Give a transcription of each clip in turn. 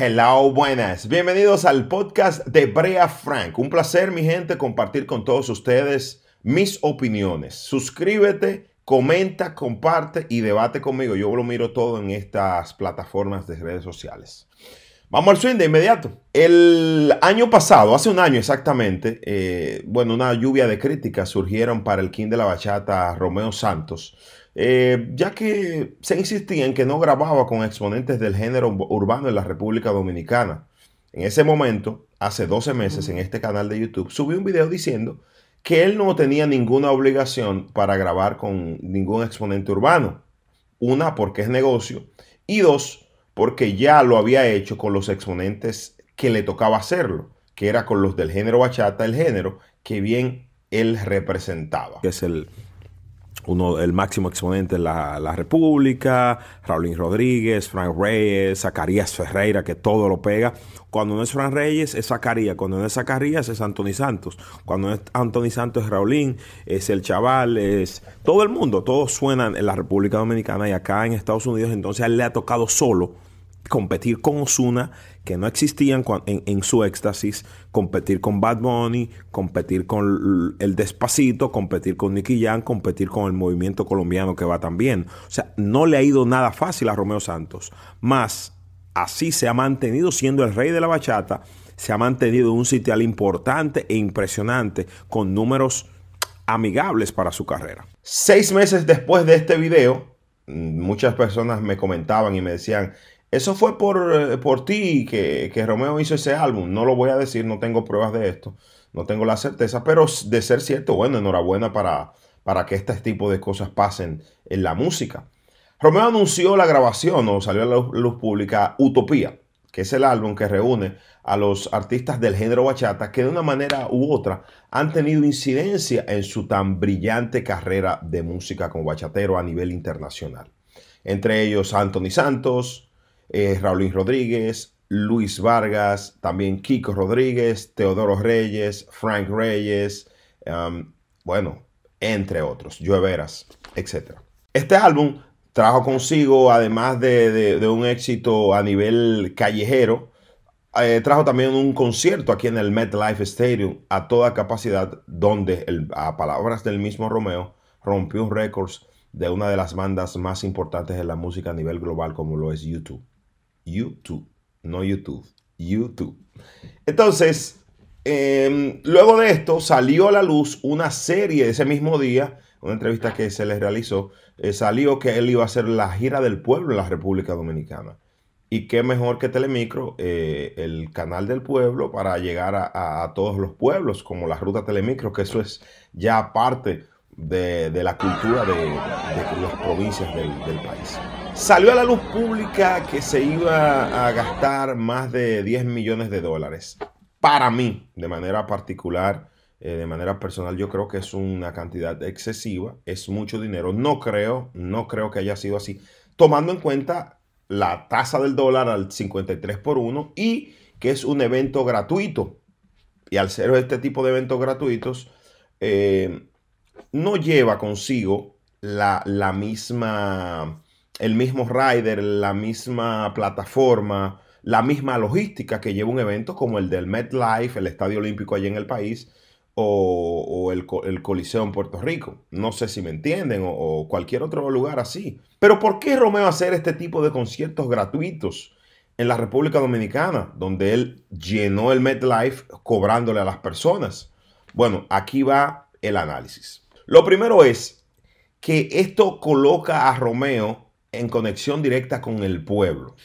Hello, buenas. Bienvenidos al podcast de Brea Frank. Un placer, mi gente, compartir con todos ustedes mis opiniones. Suscríbete, comenta, comparte y debate conmigo. Yo lo miro todo en estas plataformas de redes sociales. Vamos al swing de inmediato. El año pasado, hace un año exactamente, eh, bueno, una lluvia de críticas surgieron para el King de la Bachata Romeo Santos, eh, ya que se insistía en que no grababa con exponentes del género urbano en la República Dominicana. En ese momento, hace 12 meses, en este canal de YouTube, subí un video diciendo que él no tenía ninguna obligación para grabar con ningún exponente urbano. Una, porque es negocio. Y dos, porque ya lo había hecho con los exponentes que le tocaba hacerlo, que era con los del género bachata, el género que bien él representaba. Que es el, uno, el máximo exponente de la, República, Raulín Rodríguez, Frank Reyes, Zacarías Ferreira, que todo lo pega. Cuando no es Frank Reyes, es Zacarías. Cuando no es Zacarías, es Anthony Santos. Cuando no es Anthony Santos, es Raulín, es el chaval, es todo el mundo. Todos suenan en la República Dominicana y acá en Estados Unidos. Entonces él le ha tocado solo competir con Osuna, que no existían en, su éxtasis, competir con Bad Bunny, competir con El Despacito, competir con Nicky Jam, competir con el movimiento colombiano que va también. O sea, no le ha ido nada fácil a Romeo Santos. Más, así se ha mantenido siendo el rey de la bachata, se ha mantenido un sitial importante e impresionante con números amigables para su carrera. Seis meses después de este video, mm, muchas personas me comentaban y me decían, eso fue por, eh, por ti que, Romeo hizo ese álbum. No lo voy a decir, no tengo pruebas de esto, no tengo la certeza, pero de ser cierto, bueno, enhorabuena para, para que este tipo de cosas pasen en la música. Romeo anunció la grabación o salió a la luz, pública Utopía, que es el álbum que reúne a los artistas del género bachata que de una manera u otra han tenido incidencia en su tan brillante carrera de música como bachatero a nivel internacional. Entre ellos Anthony Santos, eh, Raulín Rodríguez, Luis Vargas, también Kiko Rodríguez, Teodoro Reyes, Frank Reyes, um, bueno, entre otros, Lloveras, etc. Este álbum trajo consigo, además de, un éxito a nivel callejero, eh, trajo también un concierto aquí en el MetLife Stadium a toda capacidad, donde, a palabras del mismo Romeo, rompió récords de una de las bandas más importantes de la música a nivel global como lo es YouTube. YouTube, no YouTube, YouTube. Entonces, em, luego de esto salió a la luz una serie ese mismo día, una entrevista que se les realizó, eh, salió que él iba a hacer la gira del pueblo en la República Dominicana. Y qué mejor que Telemicro, eh, el canal del pueblo, para llegar a, todos los pueblos, como la ruta Telemicro, que eso es ya parte de, la cultura de, las provincias del país. Salió a la luz pública que se iba a gastar más de 10 millones de dólares. Para mí, de manera particular, eh, de manera personal, yo creo que es una cantidad excesiva, es mucho dinero. No creo, no creo que haya sido así. Tomando en cuenta la tasa del dólar al 53 por 1 y que es un evento gratuito. Y al ser este tipo de eventos gratuitos, eh, no lleva consigo la, la misma el mismo rider, la misma plataforma, la misma logística que lleva un evento como el del MetLife, el Estadio Olímpico allí en el país, o, el, Coliseo en Puerto Rico. No sé si me entienden, o, o, cualquier otro lugar así. Pero ¿por qué Romeo hacer este tipo de conciertos gratuitos en la República Dominicana, donde él llenó el MetLife cobrándole a las personas? Bueno, aquí va el análisis. Lo primero es que esto coloca a Romeo en conexión directa con el pueblo.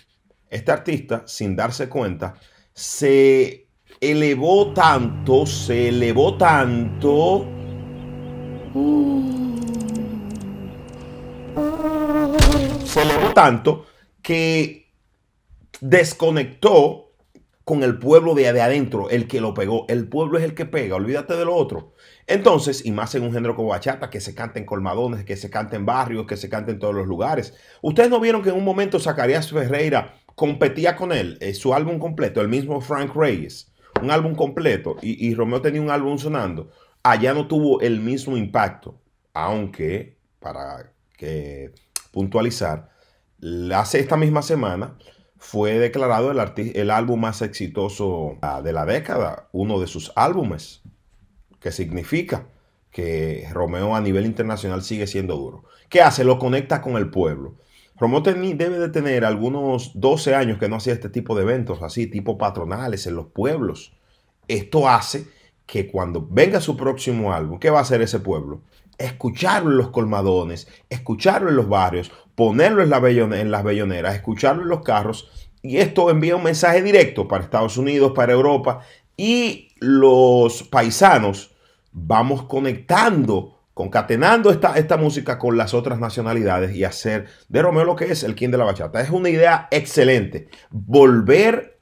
Este artista, sin darse cuenta, se elevó tanto, se elevó tanto. Se elevó tanto que desconectó con el pueblo de, adentro, el que lo pegó. El pueblo es el que pega, olvídate de lo otro. Entonces, y más en un género como bachata, que se canta en colmadones, que se canta en barrios, que se canta en todos los lugares. Ustedes no vieron que en un momento Zacarías Ferreira competía con él, eh, su álbum completo, el mismo Frank Reyes, un álbum completo, y, y Romeo tenía un álbum sonando. Allá no tuvo el mismo impacto, aunque, para que puntualizar, hace esta misma semana fue declarado el, álbum más exitoso ah, de la década, uno de sus álbumes, que significa que Romeo a nivel internacional sigue siendo duro. ¿Qué hace? Lo conecta con el pueblo. Romeo debe de tener algunos 12 años que no hacía este tipo de eventos, así, tipo patronales en los pueblos. Esto hace que cuando venga su próximo álbum, ¿qué va a hacer ese pueblo? escucharlo en los colmadones, escucharlo en los barrios, ponerlo en, en las belloneras, escucharlo en los carros. Y esto envía un mensaje directo para Estados Unidos, para Europa y los paisanos. Vamos conectando, concatenando esta, esta música con las otras nacionalidades y hacer de Romeo lo que es el King de la Bachata. Es una idea excelente. Volver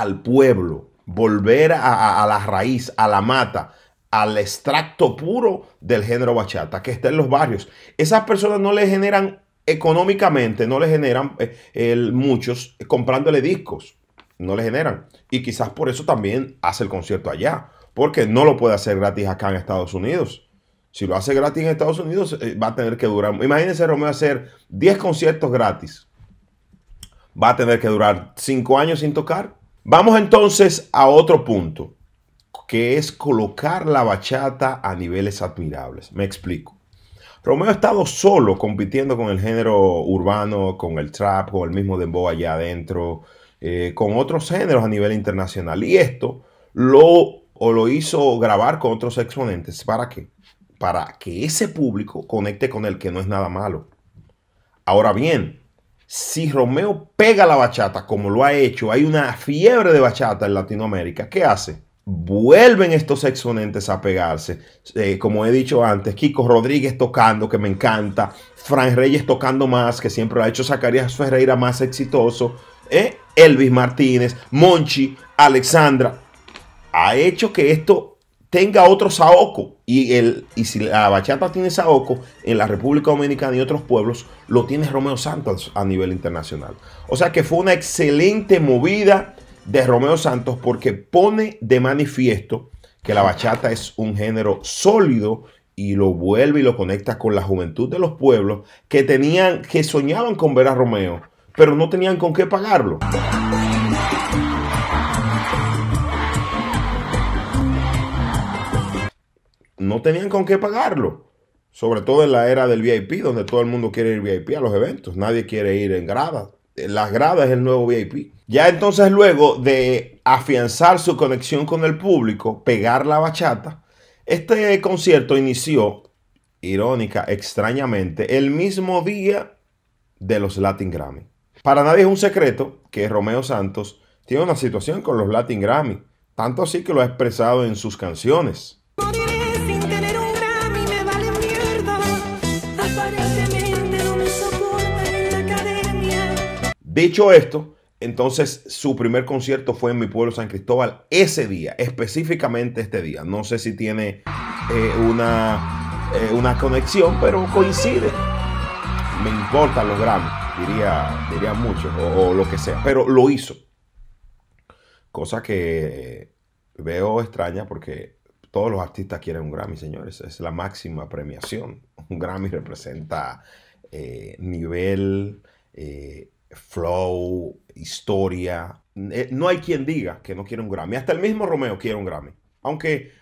al pueblo, volver a, la raíz, a la mata, al extracto puro del género bachata que está en los barrios. Esas personas no le generan económicamente, no le generan eh, muchos comprándole discos, no le generan. Y quizás por eso también hace el concierto allá, porque no lo puede hacer gratis acá en Estados Unidos. Si lo hace gratis en Estados Unidos, eh, va a tener que durar. Imagínense Romeo hacer 10 conciertos gratis. Va a tener que durar 5 años sin tocar. Vamos entonces a otro punto, que es colocar la bachata a niveles admirables. Me explico. Romeo ha estado solo compitiendo con el género urbano, con el trap, con el mismo dembow allá adentro, eh, con otros géneros a nivel internacional. Y esto lo, lo hizo grabar con otros exponentes. ¿Para qué? Para que ese público conecte con el que no es nada malo. Ahora bien, si Romeo pega la bachata, como lo ha hecho, hay una fiebre de bachata en Latinoamérica, ¿qué hace? Vuelven estos exponentes a pegarse. Eh, como he dicho antes, Kiko Rodríguez tocando, que me encanta. Frank Reyes tocando más, que siempre lo ha hecho Zacarías Ferreira más exitoso. Eh, Elvis Martínez, Monchi, Alexandra. Ha hecho que esto tenga otro saoco. Y, el, y si la bachata tiene saoco, en la República Dominicana y otros pueblos lo tiene Romeo Santos a nivel internacional. O sea que fue una excelente movida de Romeo Santos porque pone de manifiesto que la bachata es un género sólido y lo vuelve y lo conecta con la juventud de los pueblos que tenían, que soñaban con ver a Romeo, pero no tenían con qué pagarlo. no tenían con qué pagarlo. Sobre todo en la era del VIP, donde todo el mundo quiere ir VIP a los eventos. Nadie quiere ir en gradas. Eh, las gradas es el nuevo VIP. Ya entonces luego de afianzar su conexión con el público, pegar la bachata, este concierto inició, irónica, extrañamente, el mismo día de los Latin Grammy. Para nadie es un secreto que Romeo Santos tiene una situación con los Latin Grammy, tanto así que lo ha expresado en sus canciones. Dicho esto, entonces su primer concierto fue en mi pueblo San Cristóbal ese día, específicamente este día. No sé si tiene eh, una, eh, una conexión, pero coincide. Me importa los Grammy, diría, diría mucho, o, lo que sea, pero lo hizo. Cosa que veo extraña porque todos los artistas quieren un Grammy, señores. Es la máxima premiación. Un Grammy representa eh, nivel flow, historia. Eh, no hay quien diga que no quiere un Grammy. Hasta el mismo Romeo quiere un Grammy. Aunque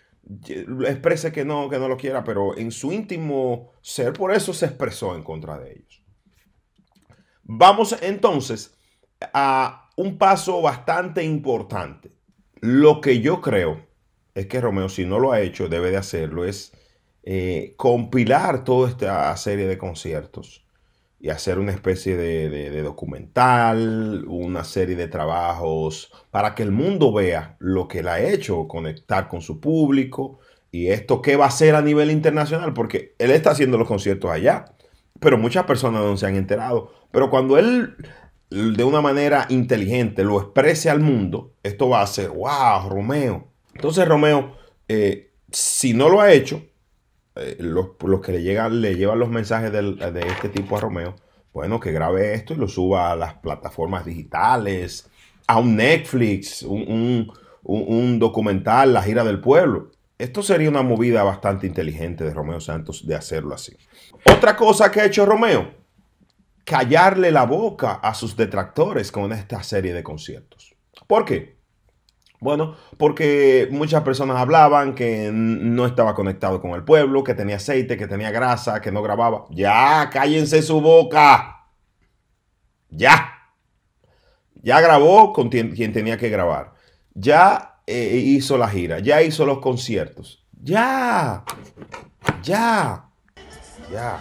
eh, exprese que no, que no lo quiera, pero en su íntimo ser, por eso se expresó en contra de ellos. Vamos entonces a un paso bastante importante. Lo que yo creo es que Romeo, si no lo ha hecho, debe de hacerlo, es eh, compilar toda esta serie de conciertos y hacer una especie de, documental, una serie de trabajos para que el mundo vea lo que él ha hecho, conectar con su público y esto qué va a hacer a nivel internacional, porque él está haciendo los conciertos allá, pero muchas personas no se han enterado. Pero cuando él de una manera inteligente lo exprese al mundo, esto va a ser, wow, Romeo. Entonces Romeo, eh, si no lo ha hecho, eh, los, que le llegan, le llevan los mensajes de este tipo a Romeo, bueno, que grabe esto y lo suba a las plataformas digitales, a un Netflix, un, un documental, La Gira del Pueblo. Esto sería una movida bastante inteligente de Romeo Santos de hacerlo así. Otra cosa que ha hecho Romeo, callarle la boca a sus detractores con esta serie de conciertos. ¿Por qué? Bueno, porque muchas personas hablaban que no estaba conectado con el pueblo, que tenía aceite, que tenía grasa, que no grababa. Ya, cállense su boca. Ya. Ya grabó con quien tenía que grabar. Ya eh, eh, hizo la gira, ya hizo los conciertos. Ya. Ya. Ya.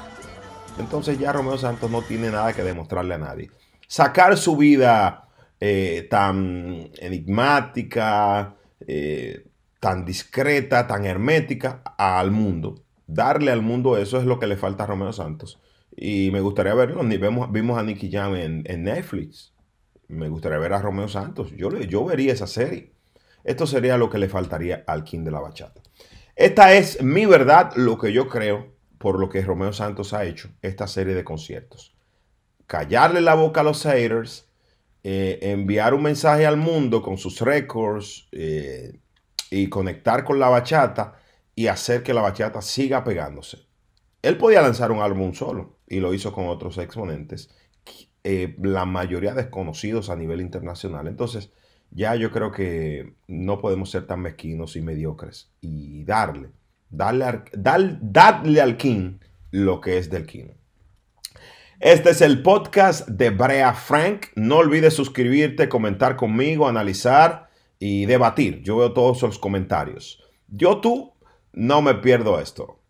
Entonces ya Romeo Santos no tiene nada que demostrarle a nadie. Sacar su vida eh, tan enigmática, eh, tan discreta, tan hermética al mundo. Darle al mundo eso es lo que le falta a Romeo Santos. Y me gustaría verlo. Vemos, vimos a Nicky Jam en, Netflix. Me gustaría ver a Romeo Santos. Yo, yo vería esa serie. Esto sería lo que le faltaría al King de la Bachata. Esta es mi verdad, lo que yo creo, por lo que Romeo Santos ha hecho esta serie de conciertos. Callarle la boca a los haters, eh, enviar un mensaje al mundo con sus récords eh, y conectar con la bachata y hacer que la bachata siga pegándose. Él podía lanzar un álbum solo y lo hizo con otros exponentes, eh, la mayoría desconocidos a nivel internacional. Entonces, ya yo creo que no podemos ser tan mezquinos y mediocres y darle, darle, al, darle al King lo que es del King. Este es el podcast de Brea Frank. No olvides suscribirte, comentar conmigo, analizar y debatir. Yo veo todos los comentarios. Yo tú no me pierdo esto.